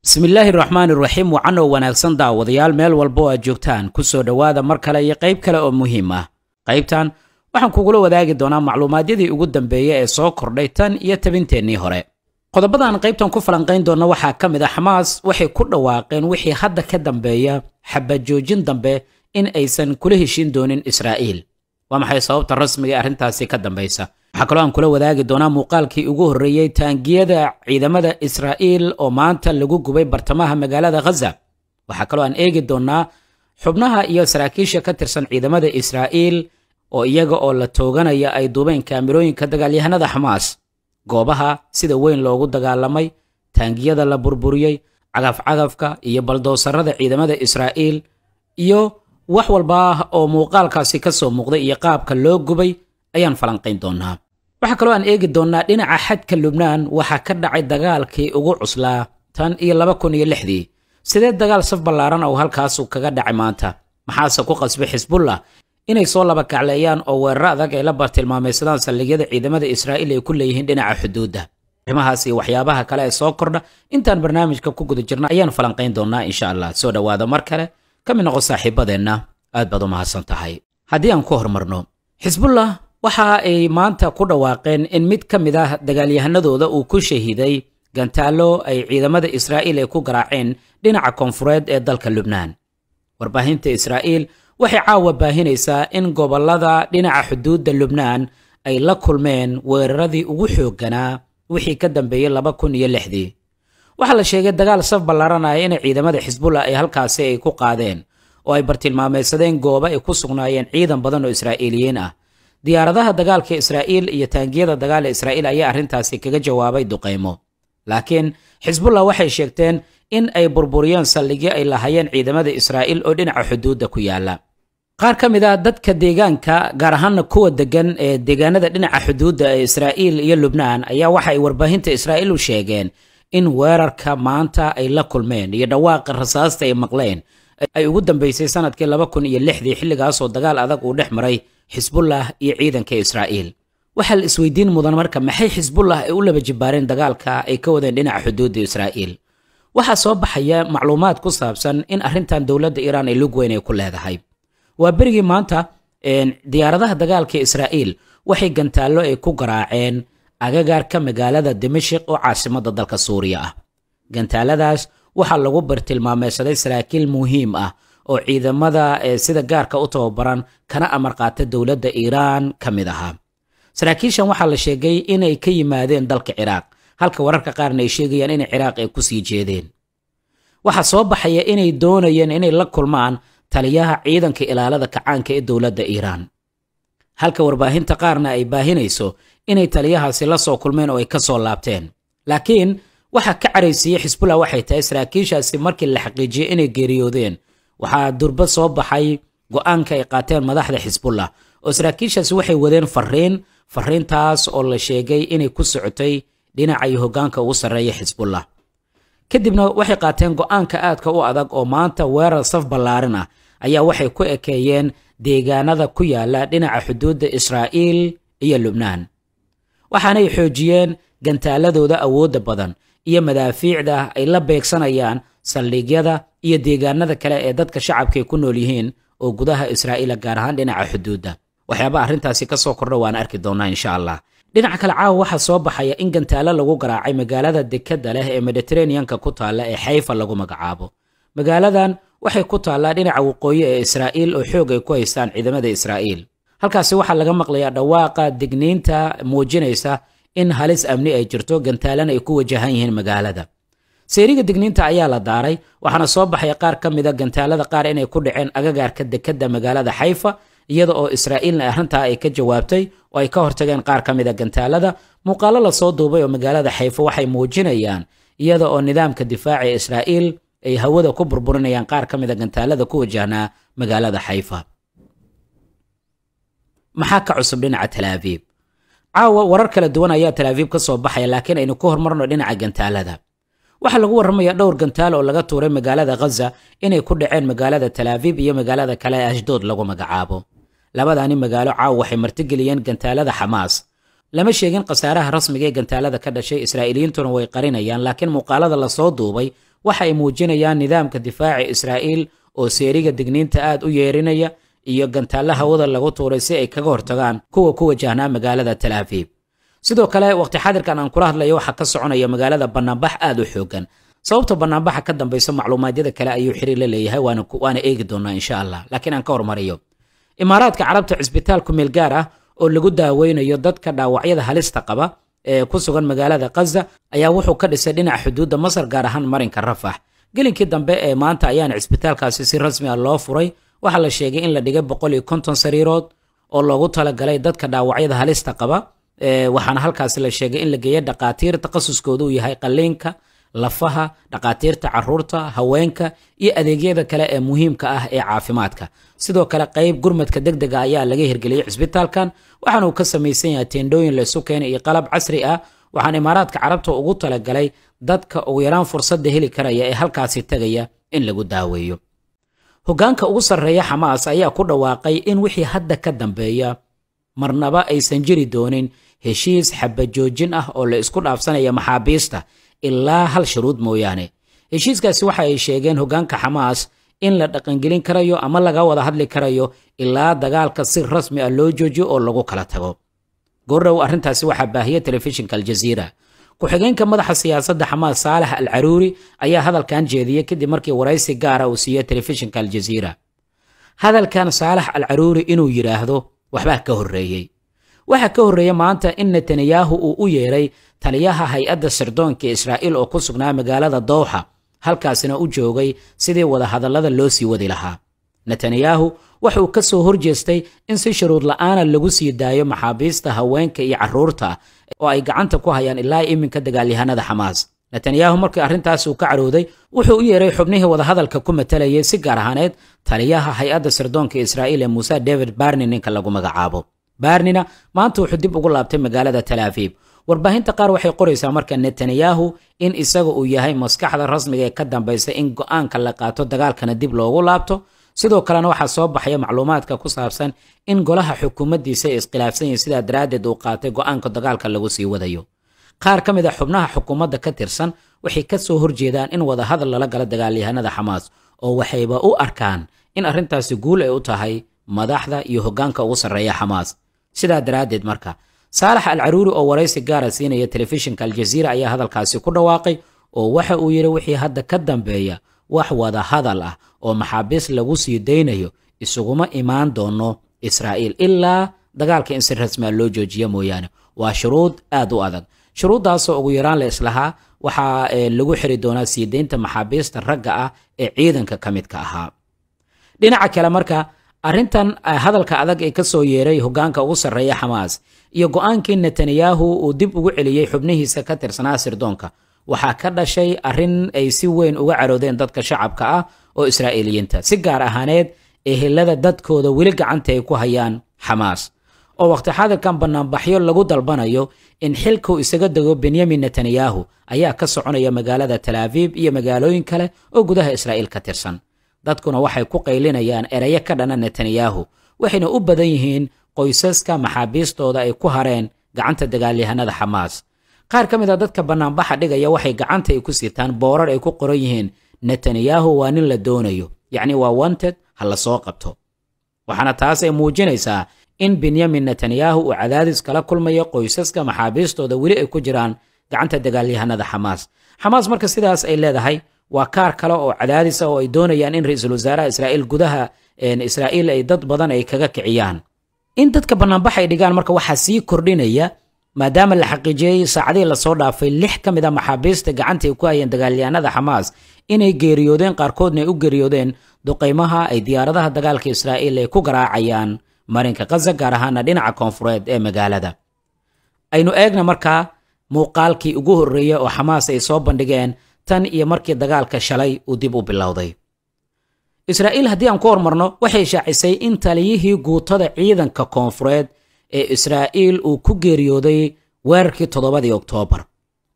bismillaahi raxmaan raxiim wacan oo wanaagsan daawadayaal meel walba oo aad joogtaan kusoo dhowaada mar kale iyo qayb kale oo muhiim ah qaybtan waxaan kugula wadaagi doonaa macluumaadyadii ugu dambeeyey ee soo kordhay tan iyo tabinteennii hore qodobadaan qaybtan ku falanqayn doonna waxaa ka mid a ah xamaas waxay ku dhawaaqeen wixii hadda ka dambeeya xabajoojin dambe in aysan kula heshiin doonin israa'iil waa maxay sababta rasmiga arrintaasi ka dambaysa waxaa kaloo aan kula wadaagi doonaa muuqaalkii ugu horreeyey taangiyada ciidamada israa'iil oo maanta lagu gubay bartamaha magaalada khaza waxaa kaloo aan eegi doonnaa xubnaha iyo saraakiisha ka tirsan ciidamada israa'iil oo iyaga oo la tooganaya ay duubeen kaamirooyinka dagaalyahanada xamaas goobaha sida weyn loogu dagaalamay taangiyada la burburiyey cagafcagafka iyo baldoosarada ciidamada israa'iil iyo wax walba oo muuqaalkaasi ka soo muuqday iyo qaabka loo gubay ayaan falanqayn doonaa waxaa kaloo aan eegi doonnaa dhinaca xadka lubnaan waxaa ka dhacay dagaalkii ugu cuslaa tan iyo laba kun iyo lixdii sidee dagaal saf ballaaran oo halkaasu kaga dhacay maanta maxaase ku qasbay xisbullah inay soo laba kacleeyaan oo weeraro adag ay la bartilmaamaysadaan saldhigyada ciidamada israa'iil ay ku leeyihiin dhinaca xuduudda arrimahaas iyo waxyaabaha kale ee soo kordha intaan barnaamijka ku guda jirna ayaan falanqayn doonnaa insha allah soo dhowaada mar kale ka mid noqo saaxiibadeenna aad baad u mahadsan tahay haddii aan ku horumarno xisbullah waxa ay maanta ku dhawaaqeen in mid ka mid ah dagaalyahanadooda uu ku shahiiday gantaalo ay ciidamada israa'iil ay ku garaaceen dhinaca koonfureed ee dalka lubnaan warbaahinta israa'iil waxay caawa baahinaysaa in gobollada dhinaca xuduudda lubnaan ay la kulmeen weeraradii ugu xoogganaa wixii ka dambeeyey laba kun iyo lixdii waxaa la sheegay dagaal saf ballaaranaya inay ciidamada xisbullah ay halkaasi ay ku qaadeen oo ay bartilmaameedsadeen goobo ay ku sugnaayeen ciidan badan oo israa'iiliyiin ah diyaaradaha dagaalka israa'iil iyo taangiyada dagaala israa'iil ayaa arrintaasi kaga jawaabay duqaymo laakiin xisbullah waxay sheegteen in ay burburiyeen saldhigyo ay lahaayeen ciidamada israa'iil oo dhinaca xuduudda ku yaala qaar ka mid ah dadka deegaanka gaar ahaana kuwa degan ee deegaanada dhinaca xuduudda ee israa'iil iyo lubnaan ayaa waxa ay warbaahinta israa'iil u sheegeen in weerarka maanta ay la kulmeen iyo dhawaaqa rasaasta ay maqleen ay ugu dambaysay sanadkii laba kun iyo lixdii xilligaasoo dagaal adag uu dhex maray xisbullah iyo ciidanka israa'iil waxaa la isweydiin mudan marka maxay xisbullah ay u laba jibaareen dagaalka ay ka wadeen dhinaca xuduudda israa'iil waxaa soo baxaya macluumaad ku saabsan in arrintan dowladda iiraan ay lug weyn ay ku leedahay waa berigii maanta diyaaradaha dagaalka israa'iil waxay gantaallo ay ku garaaceen agagaarka magaalada dimashik oo caasimadda dalka suuriya ah gantaaladaas waxaa lagu bartilmaameysaday saraakiil muhiim ah oo ciidamada ee eh, sida gaarka u tababaran kana amarqaata dowladda iiraan ka mid ahaa saraakiishan waxaa la sheegay inay ka yimaadeen dalka ciraaq halka wararka qaarna ay sheegayaan inay ciraaq ay ku sii jeedeen waxaa soo baxaya inay doonayeen inay la kulmaan taliyaha ciidanka ilaalada kacaanka ee dowladda iiraan halka warbaahinta qaarna ay baahinayso inay taliyahaasi la soo kulmeen oo ay ka soo laabteen laakiin waxa ka caraysiiyey xisbullah waxay tahay saraakiishaasi markii la xaqiijiyey inay geeriyoodeen waxaa durba soo baxay go-aanka ay qaateen madaxda xisbullah oo saraakiishaasi waxay wadeen fariin fariintaas oo la sheegay inay ku socotay dhinacay hoggaanka ugu sarreeya xisbullah kadibna waxay qaateen go-aanka aadka u adag oo maanta weerar saf ballaarin ah ayaa waxay ku ekeeyeen deegaanada ku yaalla dhinaca xuduudda israa'iil iyo lubnaan waxaanay xoojiyeen gantaaladooda awoodda badan iyo madaafiicda ay la beegsanayaan saldhigyada iyo deegaanada kale ee dadka shacabka ku nool yihiin oo gudaha israa'iila gaar ahaan dhinaca xuduudda waxyaaba arrintaasi ka soo kordha waan arki doonnaa insha allah dhinaca kale caawa waxaa soo baxaya in gantaalo lagu garaacay magaalada dekedda leh ee mediteraneanka ku taalla ee xayfa lagu magacaabo magaaladan waxay ku taallaa dhinaca waqooyi ee israa'iil oo xoog ay ku haystaan ciidamada israa'iil halkaasi waxaa laga maqlayaa dhawaaqa digniinta muujinaysa in halis amni ay jirto gantaalana ay ku wajahan yihiin magaalada seeriga digniinta ayaa la daaray waxaana soo baxay qaar ka mida gantaalada qaar inay ku dhaceen agagaarka dekedda magaalada xayfa iyada oo israa'iilna arrintaa ay ka jawaabtay oo ay ka hortageen qaar ka mida gantaalada muuqaalo lasoo duubay oo magaalada xayfa waxay muujinayaan iyada oo nidaamka difaaca israa'iil ay hawada ku burburinayaan qaar ka mida gantaalada ku wajahnaa magaalada xayfa maxaa ka cusub dhinaca talaabiib caawa warar kala duwan ayaa talaabiib ka soo baxaya laakiin aynu ku hormarno dhinaca gantaalada waxaa lagu warramayaa dhowr gantaal oo laga tuuray magaalada ghaza inay ku dhaceen magaalada talaabiib iyo magaalada kale ee ashdood lagu magacaabo labadaani magaalo caaw waxay martigeliyeen gantaalada xamaas lama sheegin khasaaraha rasmiga ee gantaalada ka dhashay israa'iiliyiintuna way qarinayaan laakiin muuqaalada lasoo duubay waxa ay muujinayaan nidaamka difaaca israa'iil oo seeriga digniinta aad u yeerinaya iyo gantaalla hawada lagu tuuray si ay kaga hortagaan kuwa ku wajahnaa magaalada talaafib sidoo kale waqti xaadirkan aan kula hadlayo waxaa ka soconaya magaalada banaanbax aad u xoogan sababta banaanbaxa ka dambaysa macluumaadyada kale ayuu xiriir la leeyahay waana eegi doonaa insha allah laakiin aan ka hormariyo imaaraadka carabta cisbitaal ku meel gaar ah oo lagu daaweynayo dadka dhaawacyada halista qaba ee ku sugan magaalada khaza ayaa wuxuu ka dhisay dhinaca xuduudda masar gaar ahaan marinka rafax gelinkii dambe ee maanta ayaana cisbitaalkaasi si rasmi ah loo furay waxaa la sheegay in la dhigay boqol iyo konton sariirood oo loogu talagalay dadka dhaawacyada halista qaba Eh, waxaana halkaas la sheegay in la geeya dhaqaatiir takhasuskooda uu yahay qaliinka lafaha dhaqaatiirta caruurta haweenka iyo adeegyada kale ee muhiimka ah ee caafimaadka sidoo kale qayb gurmadka degdega ah ayaa laga hirgeliyey cisbitaalkan waxaana uu ka samaysan yahay teendhooyin laysu keenay iyo qalab casri ah waxaan imaaraadka carabta ugu talagalay dadka ugu yaraan fursadda heli karaya ee halkaasi tegaya in lagu daaweeyo hoggaanka ugu sarreeya xamaas ayaa ku dhawaaqay in wixii hadda ka dambeeya marnaba aysan jiri doonin هشيس حب جوجين اه او لسكو نافسان ايا محابيستا إلا هال شروط مويانه هشيس كاسي وحا يشيغين هغان كحماس إن لدقن جلين كرايو أما لغا ودا لي كرايو إلا دقال كسير رسمي اللو جوجو او لغو كلاتهو غورو أرنتا سي وحا باهية تلفشن كالجزيرة كو xigeenka madaxa siyaasadda Xamaas Saalax Al Aruri ayaa hadalkaan jeediyay kadib markii wareysi gaar ah uu siiyay telefishinka Al Jazeera hadalkaan Saalax Al Aruri inuu yiraahdo waxba ka waxaa ka horreeya maanta in netanyahu uu u yeeray taliyaha hay-adda sirdoonka israa'iil oo ku sugnaa magaalada dowxa halkaasina u joogay sidii wadahadallada loo sii wadi lahaa netanyahu waxauu ka soo horjeestay in si shuruud la'aana lagu sii daayo maxaabiista haweenka iyo carruurta oo ay gacanta ku hayaan ilaa iminka dagaalyahanada xamaas netanyahu markii arrintaas uu ka cadhooday wuxuu u yeeray xubnihii wadahadalka ku matalayay si gaar ahaaneed taliyaha hay-adda sirdoonka israa'iil ee muuse david barni ninka lagu magacaabo baarnina maanta wuxuu dib ugu laabtay magaalada talaafiib warbaahinta qaar waxay qoraysaa marka netanyahu in isaga uu yahay maskaxda rasmiga ee ka dambaysa in go-aanka la qaato dagaalkana dib loogu laabto sidoo kalena waxaa soo baxaya macluumaadka ku saabsan in golaha xukuumaddiisa ay iskhilaafsan yihiin sidaa daraaddeed uu qaatay go-aanka dagaalka lagu sii wadayo qaar ka mid a xubnaha xukuumadda ka tirsan waxay ka soo horjeedaan in wadahadal lala gala dagaalyahanada xamaas oo waxayba u arkaan in arrintaasi guul ay u tahay madaxda iyo hoggaanka ugu sarreeya xamaas sidaa daraaddeed marka saalax alcaruuri oo waraysi gaara siinaya telefishinka aljaziira ayaa hadalkaasi ku dhawaaqay oo waxa uu yidhi wixii hadda ka dambeeya wax wada hadal ah oo maxaabiis lagu sii daynayo isuguma imaan doono israa'iil ilaa dagaalka in si rasmaa ah loo joojiya mooyaane waa shuruud aad u adag shuruuddaasoo ugu yaraan la islahaa waxaa eh, lagu xiri doonaa sii daynta maxaabiista ragga ah ee ciidanka ka midka ahaa dhinaca kale marka arrintan eh, hadalka adag ee ka soo yeeray hoggaanka ugu sarreeya xamaas iyo go'aankii netanyahu uu dib ugu celiyey xubnihiisa ka tirsanaa sirdoonka waxaa ka dhashay arrin ay si weyn uga caroodeen dadka shacabka ah oo israa'iiliyiinta si gaar ahaaneed ehelada dadkooda weli gacanta ay ku hayaan xamaas oo wakhti xadirkan bannaanbaxyo lagu dalbanayo in xilkuu isaga dego benyamin netanyahu ayaa ka soconaya magaalada talaabib iyo magaalooyin kale oo gudaha israa'iil ka tirsan dadkuna waxay ku qaylinayaan ereyo ka dhana netanyahu waxayna u badan yihiin qoysaska maxaabiistooda ay ku hareen gacanta dagaalyahanada xamaas qaar ka mid a dadka bannaanbaxa dhigaya waxay gacanta ay ku sitaan boorar ay ku qoran yihiin netanyahu waa nin la doonayo yacni waa wanted ha la soo qabto waxaana taas ay muujinaysaa in benyamin netanyahu uu cadaadis kala kulmayo qoysaska maxaabiistooda weli ay ku jiraan gacanta dagaalyahanada xamaas xamaas marka sidaas ay leedahay waa kaar kale oo cadaadis ah oo ay doonayaan in ra-iisul wasaaraha israa'iil gudaha israa'iil ay dad badan ay kaga kiciyaan in dadka bannaanbax ay dhigaan marka waxaa sii kordhinaya maadaama la xaqiijiyey saacadihii lasoo dhaafay lix ka mid a ah maxaabiista gacanta ay ku hayeen dagaalyaanada xamaas inay geeriyoodeen qaarkoodna ay u geeriyoodeen duqaymaha ay diyaaradaha dagaalka israa'iil ay ku garaacayaan marinka kaza gaar ahaana dhinaca koonfureed ee magaalada aynu eegna markaa muuqaalkii ugu horreeyey oo xamaas ay soo bandhigeen tan iyo markii dagaalka shalay uu dib u bilowday israa'iil haddii aan ku hormarno waxay shaacisay in taliyihii guutada ciidanka koonfureed ee israa'iil uu ku geeriyooday weerarkii toddobadii oktoobar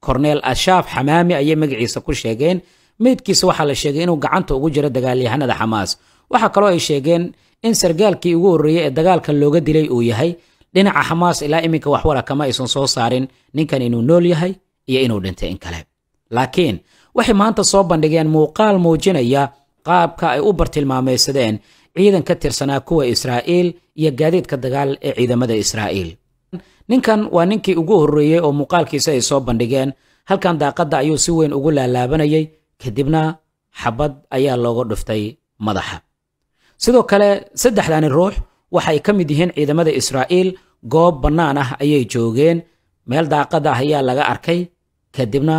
korneel ashaaf xamaami ayay magiciisa ku sheegeen meydkiisa waxaa la sheegay inuu gacanta ugu jiro dagaalyahanada xamaas waxaa kaloo ay sheegeen in sargaalkii ugu horreeyey ee dagaalka looga dilay uu yahay dhinaca xamaas ilaa iminka waxwara kama aysan soo saarin ninkan inuu nool yahay iyo inuu dhintay in kale laakiin waxay maanta soo bandhigeen muuqaal muujinaya qaabka ay u bartilmaamaysadeen ciidan ka tirsanaa kuwa israa'iil iyo gaadiidka dagaal ee ciidamada israa'iil ninkan waa ninkii ugu horreeyey oo muuqaalkiisa ay soo bandhigeen halkan daaqadda ayuu si weyn ugu laalaabanayay kadibna xabad ayaa looga dhuftay madaxa sidoo kale saddexdani ruux waxay ka mid yihiin ciidamada israa'iil goob bannaan ah ayay joogeen meel daaqada ah ayaa laga arkay kadibna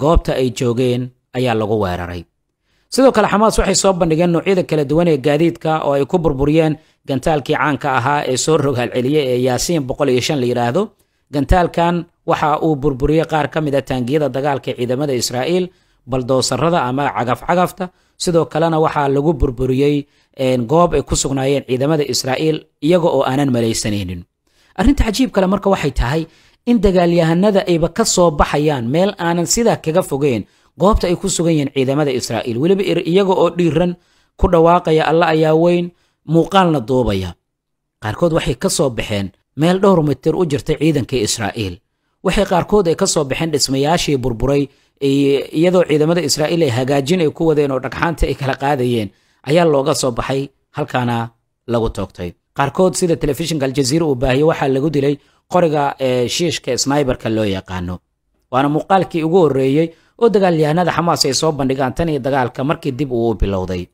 goobta ay joogeen ayaa lagu weeraray sidoo kale xamaas waxay soo bandhigeen noucyada kala duwan ee gaadiidka oo ay ku burburiyeen gantaalkii caanka ahaa ee soo rogaal rogaalceliyey ee yaasiin boqol iyo shan la yidhaahdo gantaalkan waxa uu burburiyey qaar ka mid a ah taangiyada dagaalka ciidamada israa'iil baldoosarada ama cagafcagafta sidoo kalena waxaa lagu burburiyey goob ay ku sugnaayeen ciidamada israa'iil iyaga oo aanan malaysanaynin arrinta cajiib kale marka waxay tahay in dagaalyahanada ayba ka soo baxayaan meel aanan sidaa kaga fogeyn goobta ay ku sugan yihiin ciidamada israa'iil weliba iyaga oo dhiiran ku dhawaaqaya alla ayaa weyn muuqaalna duubaya qaarkood waxay ka soo baxeen meel dhowr mitir u jirtay ciidanka israa'iil waxay qaarkood ay ka soo baxeen dhismayaashii burburay iyadoo ciidamada israa'iil ay hagaajin ay ku wadeen oo dhagxaanta ay kala qaadayeen ayaa looga soo baxay halkaana lagu toogtay qaarkood sida telefishinka aljaziira uu baahiye waxaa lagu dilay qoriga ee shiishka sniberka loo yaqaano waana muuqaalkii ugu horreeyey oo dagaalyahanada xamaas ay soo bandhigaan tan iyo dagaalka markii dib uu u bilowday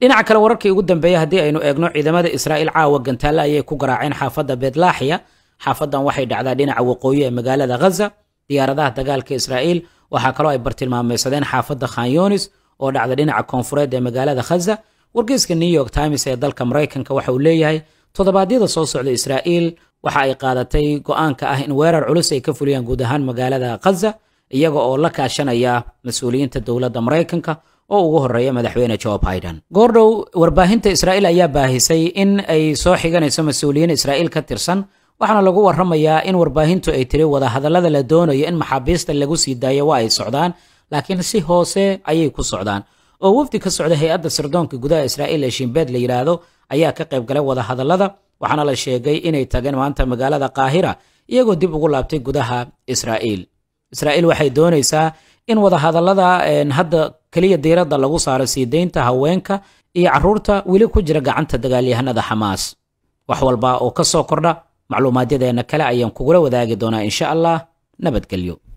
dhinaca kale wararkii ugu dambeeya haddii aynu eegno ciidamada israa'iil caawa gantaale ayay ku garaaceen xaafadda betlaaxiya xaafadan waxay dhacdaa dhinaca waqooyi ee magaalada khaza diyaaradaha dagaalka israa'iil waxaa kaloo ay bartilmaameysadeen xaafadda khanyonis oo dhacda dhinaca koonfureed ee magaalada khaza wargeyska new york times ee dalka maraykanka waxa uu leeyahay toddobaadyada soo socda israa'iil waxa ay qaadatay go'aanka ah in weerar culus ay ka fuliyaan guud ahaan magaalada khaza iyaga oo la kaashanaya mas-uuliyiinta dowladda maraykanka oo ugu horeeya madaxweyne jo biden goordhow warbaahinta israa'iil ayaa baahisay in ay soo xiganayso mas-uuliyiin israa'iil ka tirsan waxaana lagu warramayaa in warbaahintu ay tiri wadahadallada la doonayo in maxaabiista lagu sii daayo waa ay socdaan laakiin si hoose ayay ku socdaan oo wafdi ka socda hay-adda sirdoonka gudaha israa'iil ee shinbeed la yidhaahdo ayaa ka qayb galay wadahadallada waxaana la sheegay inay tageen maanta magaalada kaahira iyagoo dib ugu laabtay gudaha israa'iil israa'iil waxay doonaysaa in wadahadallada hadda keliya diiradda lagu saaro sii deynta haweenka iyo carruurta weli ku jira gacanta dagaalyahanada xamaas wax walba oo ka soo kordha macluumaadyadeenna kale ayaan kugula wadaagi doonaa insha allah nabadgelyo